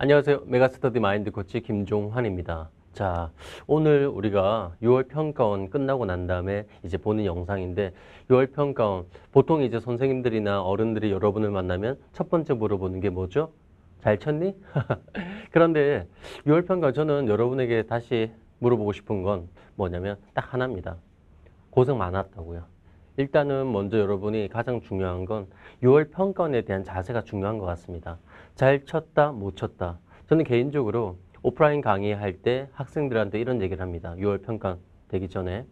안녕하세요. 메가스터디 마인드 코치 김종환입니다. 자, 오늘 우리가 6월 평가원 끝나고 난 다음에 이제 보는 영상인데 6월 평가원 보통 이제 선생님들이나 어른들이 여러분을 만나면 첫 번째 물어보는 게 뭐죠? 잘 쳤니? 그런데 6월 평가 저는 여러분에게 다시 물어보고 싶은 건 뭐냐면 딱 하나입니다. 고생 많았다고요. 일단은 먼저 여러분이 가장 중요한 건 6월 평가원에 대한 자세가 중요한 것 같습니다. 잘 쳤다, 못 쳤다. 저는 개인적으로 오프라인 강의할 때 학생들한테 이런 얘기를 합니다. 6월 평가 되기 전에.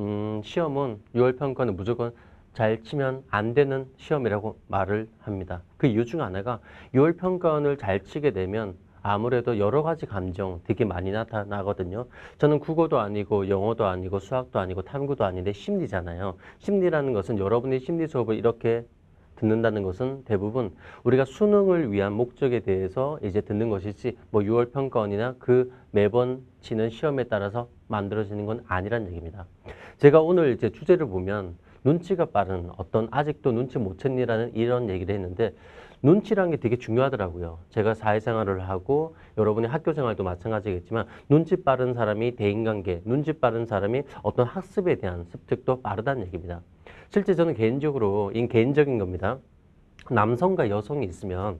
음, 시험은 6월 평가는 무조건 잘 치면 안 되는 시험이라고 말을 합니다. 그 이유 중 하나가 6월 평가원을 잘 치게 되면 아무래도 여러 가지 감정 되게 많이 나타나거든요. 저는 국어도 아니고 영어도 아니고 수학도 아니고 탐구도 아닌데 심리잖아요. 심리라는 것은 여러분이 심리 수업을 이렇게 듣는다는 것은 대부분 우리가 수능을 위한 목적에 대해서 이제 듣는 것이지 뭐 6월 평가원이나 그 매번 치는 시험에 따라서 만들어지는 건 아니란 얘기입니다. 제가 오늘 이제 주제를 보면 눈치가 빠른 어떤 아직도 눈치 못 챘니라는 이런 얘기를 했는데 눈치란 게 되게 중요하더라고요. 제가 사회생활을 하고 여러분의 학교생활도 마찬가지겠지만 눈치 빠른 사람이 대인관계, 눈치 빠른 사람이 어떤 학습에 대한 습득도 빠르다는 얘기입니다. 실제 저는 개인적으로, 이 개인적인 겁니다. 남성과 여성이 있으면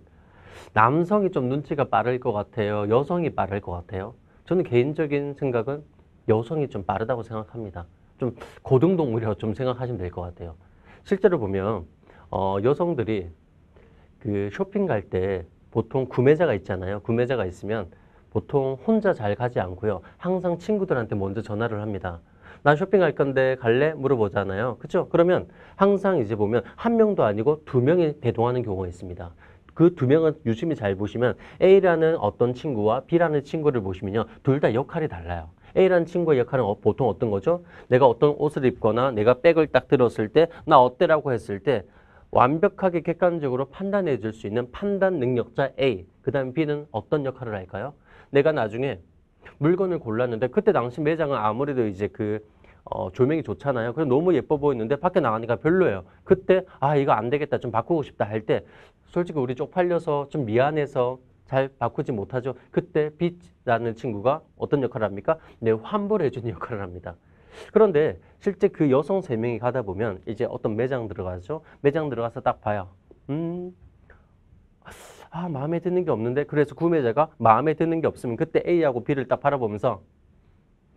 남성이 좀 눈치가 빠를 것 같아요? 여성이 빠를 것 같아요? 저는 개인적인 생각은 여성이 좀 빠르다고 생각합니다. 좀 고등동물이라고 좀 생각하시면 될 것 같아요. 실제로 보면 어, 여성들이 그 쇼핑 갈 때 보통 구매자가 있잖아요. 구매자가 있으면 보통 혼자 잘 가지 않고요. 항상 친구들한테 먼저 전화를 합니다. 난 쇼핑 갈 건데 갈래? 물어보잖아요. 그렇죠? 그러면 항상 이제 보면 한 명도 아니고 두 명이 대동하는 경우가 있습니다. 그 두 명은 유심히 잘 보시면 A라는 어떤 친구와 B라는 친구를 보시면요. 둘 다 역할이 달라요. A라는 친구의 역할은 어, 보통 어떤 거죠? 내가 어떤 옷을 입거나 내가 백을 딱 들었을 때 나 어때? 라고 했을 때 완벽하게 객관적으로 판단해 줄 수 있는 판단 능력자 A 그 다음 B는 어떤 역할을 할까요? 내가 나중에 물건을 골랐는데 그때 당시 매장은 아무래도 이제 그 어, 조명이 좋잖아요. 그래서 너무 예뻐 보이는데 밖에 나가니까 별로예요. 그때 아 이거 안 되겠다 좀 바꾸고 싶다 할 때 솔직히 우리 쪽팔려서 좀 미안해서 잘 바꾸지 못하죠. 그때 빛이라는 친구가 어떤 역할을 합니까? 내 네, 환불해 주는 역할을 합니다. 그런데 실제 그 여성 세명이 가다 보면 이제 어떤 매장 들어가죠. 매장 들어가서 딱 봐요. 음. 아 마음에 드는 게 없는데 그래서 구매자가 마음에 드는 게 없으면 그때 A하고 B를 딱 바라보면서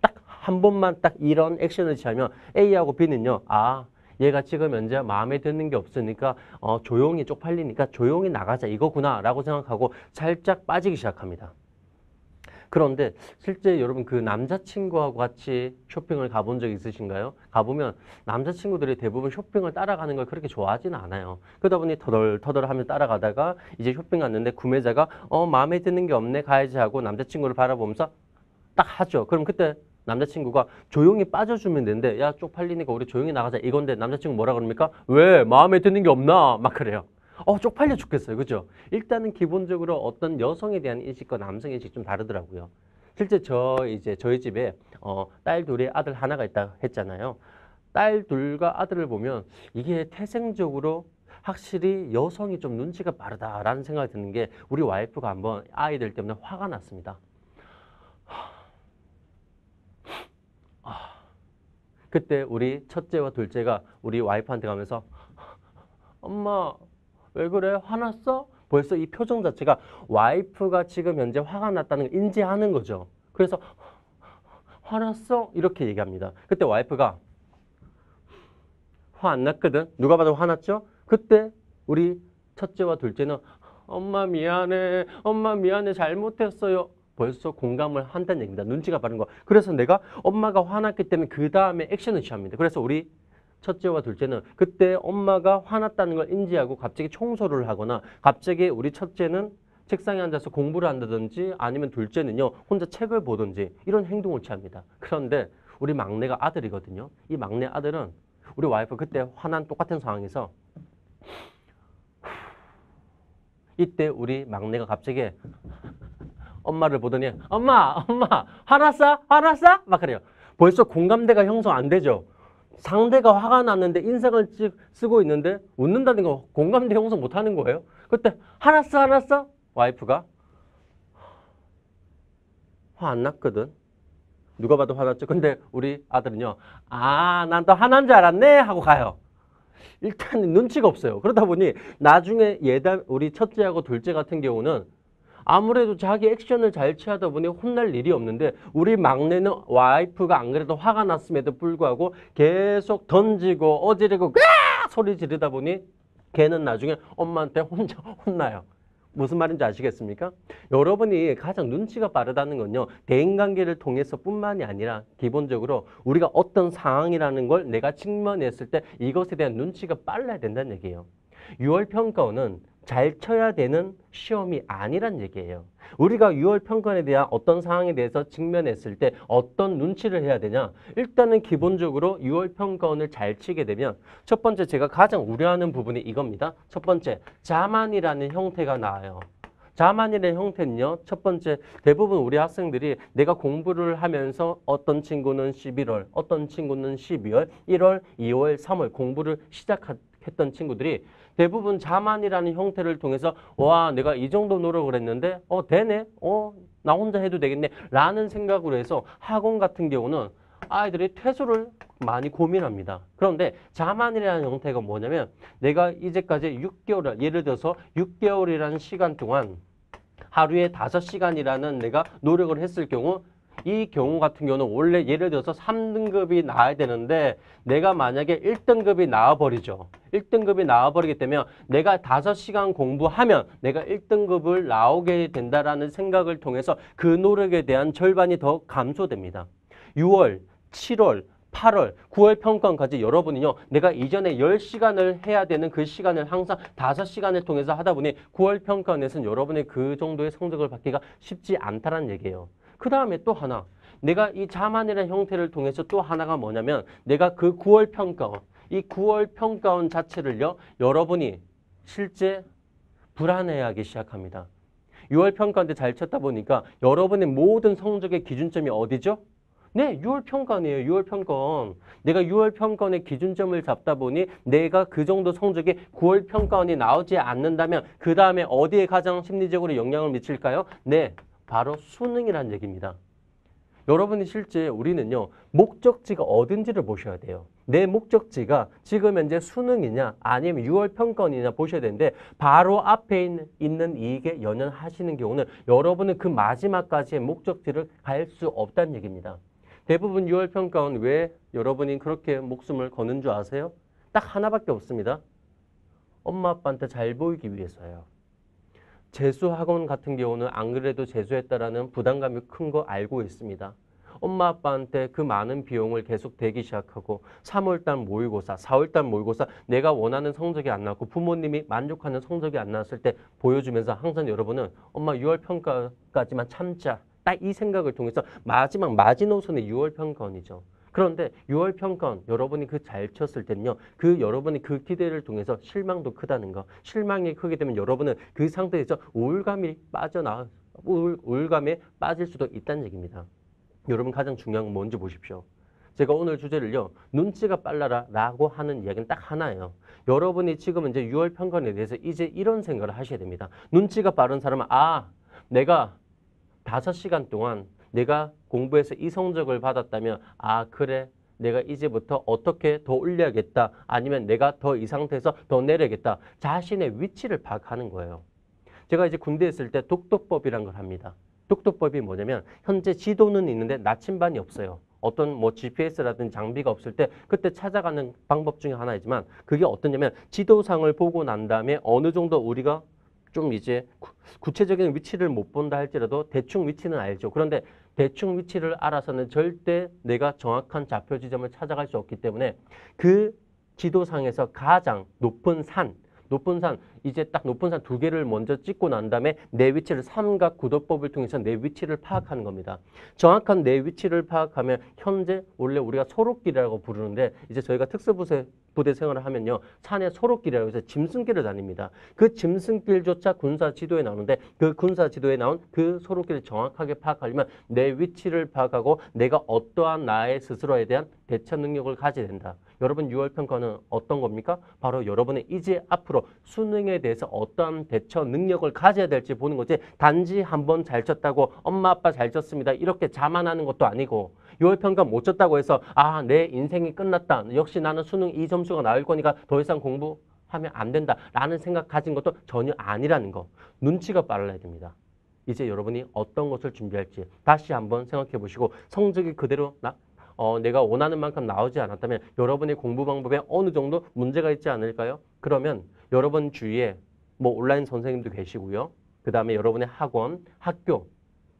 딱 한 번만 딱 이런 액션을 취하면 A하고 B는요 아 얘가 지금 현재 마음에 드는 게 없으니까 어, 조용히 쪽팔리니까 조용히 나가자 이거구나 라고 생각하고 살짝 빠지기 시작합니다. 그런데 실제 여러분 그 남자친구하고 같이 쇼핑을 가본 적 있으신가요? 가보면 남자친구들이 대부분 쇼핑을 따라가는 걸 그렇게 좋아하진 않아요. 그러다 보니 터덜터덜 하면 따라가다가 이제 쇼핑 갔는데 구매자가 어 마음에 드는 게 없네 가야지 하고 남자친구를 바라보면서 딱 하죠. 그럼 그때 남자친구가 조용히 빠져주면 되는데 야 쪽팔리니까 우리 조용히 나가자 이건데 남자친구 뭐라 그럽니까? 왜 마음에 드는 게 없나? 막 그래요. 어, 쪽팔려 죽겠어요. 그죠? 일단은 기본적으로 어떤 여성에 대한 인식과 남성의 인식이 좀 다르더라고요. 실제 저 이제 저희 집에 어, 딸 둘에 아들 하나가 있다 했잖아요. 딸 둘과 아들을 보면 이게 태생적으로 확실히 여성이 좀 눈치가 빠르다라는 생각이 드는 게 우리 와이프가 한번 아이들 때문에 화가 났습니다. 아, 그때 우리 첫째와 둘째가 우리 와이프한테 가면서 엄마 왜 그래? 화났어? 벌써 이 표정 자체가 와이프가 지금 현재 화가 났다는 걸 인지하는 거죠. 그래서 화났어? 이렇게 얘기합니다. 그때 와이프가 화 안 났거든? 누가 봐도 화났죠? 그때 우리 첫째와 둘째는 엄마 미안해, 엄마 미안해, 잘못했어요. 벌써 공감을 한다는 얘기입니다. 눈치가 빠른 거. 그래서 내가 엄마가 화났기 때문에 그 다음에 액션을 취합니다. 그래서 우리 첫째와 둘째는 그때 엄마가 화났다는 걸 인지하고 갑자기 청소를 하거나 갑자기 우리 첫째는 책상에 앉아서 공부를 한다든지 아니면 둘째는요 혼자 책을 보든지 이런 행동을 취합니다. 그런데 우리 막내가 아들이거든요. 이 막내 아들은 우리 와이프 그때 화난 똑같은 상황에서 이때 우리 막내가 갑자기 엄마를 보더니 엄마 엄마 화났어 화났어 막 그래요. 벌써 공감대가 형성 안 되죠. 상대가 화가 났는데 인상을 쓰고 있는데 웃는다는 거 공감대 형성 못하는 거예요. 그때 화났어 화났어 와이프가 화 안 났거든. 누가 봐도 화났죠. 근데 우리 아들은요. 아난 또 화난 줄 알았네 하고 가요. 일단 눈치가 없어요. 그러다 보니 나중에 예담 우리 첫째하고 둘째 같은 경우는 아무래도 자기 액션을 잘 취하다 보니 혼날 일이 없는데 우리 막내는 와이프가 안 그래도 화가 났음에도 불구하고 계속 던지고 어지르고 그 소리 지르다 보니 걔는 나중에 엄마한테 혼자 혼나요. 무슨 말인지 아시겠습니까? 여러분이 가장 눈치가 빠르다는 건요. 대인관계를 통해서 뿐만이 아니라 기본적으로 우리가 어떤 상황이라는 걸 내가 직면했을 때 이것에 대한 눈치가 빨라야 된다는 얘기예요. 6월 평가원은 잘 쳐야 되는 시험이 아니란 얘기예요. 우리가 6월 평가에 대한 어떤 상황에 대해서 직면했을 때 어떤 눈치를 해야 되냐. 일단은 기본적으로 6월 평가원을 잘 치게 되면 첫 번째 제가 가장 우려하는 부분이 이겁니다. 첫 번째 자만이라는 형태가 나와요. 자만인의 형태는요. 첫 번째 대부분 우리 학생들이 내가 공부를 하면서 어떤 친구는 11월, 어떤 친구는 12월, 1월, 2월, 3월 공부를 시작한 했던 친구들이 대부분 자만이라는 형태를 통해서 와 내가 이 정도 노력을 했는데 어 되네 어 나 혼자 해도 되겠네 라는 생각으로 해서 학원 같은 경우는 아이들이 퇴소를 많이 고민합니다. 그런데 자만이라는 형태가 뭐냐면 내가 이제까지 6개월 예를 들어서 6개월이라는 시간 동안 하루에 5 시간이라는 내가 노력을 했을 경우 이 경우 같은 경우는 원래 예를 들어서 3등급이 나와야 되는데 내가 만약에 1등급이 나와버리죠. 1등급이 나와버리기 때문에 내가 5시간 공부하면 내가 1등급을 나오게 된다라는 생각을 통해서 그 노력에 대한 절반이 더 감소됩니다. 6월, 7월, 8월, 9월 평가까지 여러분은요. 내가 이전에 10시간을 해야 되는 그 시간을 항상 5시간을 통해서 하다 보니 9월 평가원에서는 여러분의 그 정도의 성적을 받기가 쉽지 않다는 얘기예요. 그 다음에 또 하나. 내가 이 자만이라는 형태를 통해서 또 하나가 뭐냐면 내가 그 9월 평가원, 이 9월 평가원 자체를요. 여러분이 실제 불안해하기 시작합니다. 6월 평가원 때 잘 쳤다 보니까 여러분의 모든 성적의 기준점이 어디죠? 네, 6월 평가원이에요. 6월 평가원. 내가 6월 평가원의 기준점을 잡다 보니 내가 그 정도 성적에 9월 평가원이 나오지 않는다면 그 다음에 어디에 가장 심리적으로 영향을 미칠까요? 네, 바로 수능이라는 얘기입니다. 여러분이 실제 우리는요. 목적지가 어딘지를 보셔야 돼요. 내 목적지가 지금 현재 수능이냐 아니면 6월 평가원이냐 보셔야 되는데 바로 앞에 있는 이익에 연연하시는 경우는 여러분은 그 마지막까지의 목적지를 갈 수 없다는 얘기입니다. 대부분 6월 평가원 왜 여러분이 그렇게 목숨을 거는 줄 아세요? 딱 하나밖에 없습니다. 엄마 아빠한테 잘 보이기 위해서요 재수학원 같은 경우는 안 그래도 재수했다라는 부담감이 큰 거 알고 있습니다. 엄마 아빠한테 그 많은 비용을 계속 대기 시작하고 3월달 모의고사, 4월달 모의고사 내가 원하는 성적이 안 나왔고 부모님이 만족하는 성적이 안 나왔을 때 보여주면서 항상 여러분은 엄마 6월 평가까지만 참자 딱 이 생각을 통해서 마지막 마지노선의 6월 평가원이죠. 그런데 6월 평가원 여러분이 그 잘 쳤을 때는요. 그 여러분이 그 기대를 통해서 실망도 크다는 거. 실망이 크게 되면 여러분은 그 상태에서 우울감이 빠져나 우울, 우울감에 빠질 수도 있다는 얘기입니다. 여러분 가장 중요한 건 뭔지 보십시오. 제가 오늘 주제를요. 눈치가 빨라라 라고 하는 이야기는 딱 하나예요. 여러분이 지금 이제 6월 평가원에 대해서 이제 이런 생각을 하셔야 됩니다. 눈치가 빠른 사람은 아 내가 5시간 동안 내가 공부해서 이 성적을 받았다면 아 그래 내가 이제부터 어떻게 더 올려야겠다 아니면 내가 더 이 상태에서 더 내려야겠다 자신의 위치를 파악하는 거예요. 제가 이제 군대에 있을 때 독도법이란 걸 합니다. 독도법이 뭐냐면 현재 지도는 있는데 나침반이 없어요. 어떤 뭐 GPS라든지 장비가 없을 때 그때 찾아가는 방법 중에 하나이지만 그게 어떠냐면 지도상을 보고 난 다음에 어느 정도 우리가 좀 이제 구체적인 위치를 못 본다 할지라도 대충 위치는 알죠. 그런데 대충 위치를 알아서는 절대 내가 정확한 좌표 지점을 찾아갈 수 없기 때문에 그 지도상에서 가장 높은 산, 높은 산, 이제 딱 높은 산 두 개를 먼저 찍고 난 다음에 내 위치를 삼각 구도법을 통해서 내 위치를 파악하는 겁니다. 정확한 내 위치를 파악하면 현재 원래 우리가 소록길이라고 부르는데 이제 저희가 특수부서 부대 생활을 하면요. 산에 소록길이라고 해서 짐승길을 다닙니다. 그 짐승길조차 군사 지도에 나오는데 그 군사 지도에 나온 그소록길을 정확하게 파악하려면 내 위치를 파악하고 내가 어떠한 나의 스스로에 대한 대처 능력을 가져야 된다. 여러분 6월 평가는 어떤 겁니까? 바로 여러분의 이제 앞으로 수능에 대해서 어떠한 대처 능력을 가져야 될지 보는 거지 단지 한번잘 쳤다고 엄마 아빠 잘 쳤습니다. 이렇게 자만하는 것도 아니고 요일평가못 쳤다고 해서 아 내 인생이 끝났다. 역시 나는 수능 이 점수가 나을 거니까 더 이상 공부하면 안 된다라는 생각 가진 것도 전혀 아니라는 거. 눈치가 빨라야 됩니다. 이제 여러분이 어떤 것을 준비할지 다시 한번 생각해 보시고 성적이 그대로 나, 어, 내가 원하는 만큼 나오지 않았다면 여러분의 공부 방법에 어느 정도 문제가 있지 않을까요? 그러면 여러분 주위에 뭐 온라인 선생님도 계시고요. 그 다음에 여러분의 학원, 학교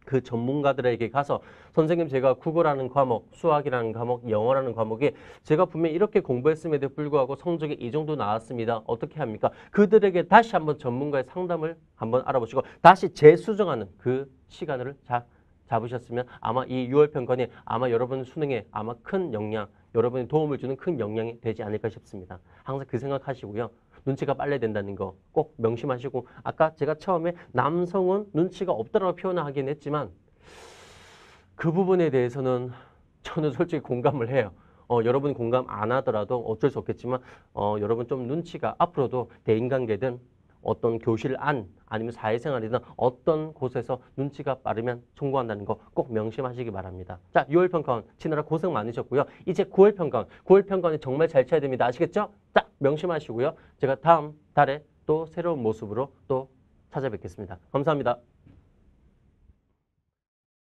그 전문가들에게 가서 선생님 제가 국어라는 과목, 수학이라는 과목, 영어라는 과목에 제가 분명히 이렇게 공부했음에도 불구하고 성적이 이 정도 나왔습니다. 어떻게 합니까? 그들에게 다시 한번 전문가의 상담을 한번 알아보시고 다시 재수정하는 그 시간을 자, 잡으셨으면 아마 이 6월 평가이 아마 여러분 수능에 아마 큰 영향, 여러분의 도움을 주는 큰 영향이 되지 않을까 싶습니다. 항상 그 생각하시고요. 눈치가 빨라야 된다는 거 꼭 명심하시고 아까 제가 처음에 남성은 눈치가 없다라고 표현하긴 했지만 그 부분에 대해서는 저는 솔직히 공감을 해요. 어, 여러분 공감 안 하더라도 어쩔 수 없겠지만 어, 여러분 좀 눈치가 앞으로도 대인관계든 어떤 교실 안 아니면 사회생활이든 어떤 곳에서 눈치가 빠르면 청구한다는 거 꼭 명심하시기 바랍니다. 자, 6월 평가원 지나라 고생 많으셨고요. 이제 9월 평가원, 9월 평가원이 정말 잘 쳐야 됩니다. 아시겠죠? 딱 명심하시고요. 제가 다음 달에 또 새로운 모습으로 또 찾아뵙겠습니다. 감사합니다.